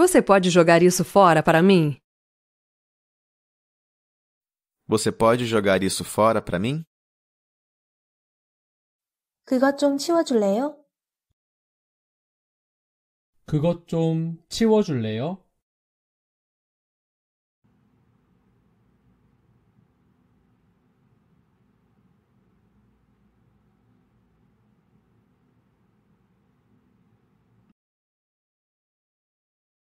Você pode jogar isso fora para mim? Você pode jogar isso fora para mim? 그것 좀 치워줄래요? 그것 좀 치워줄래요?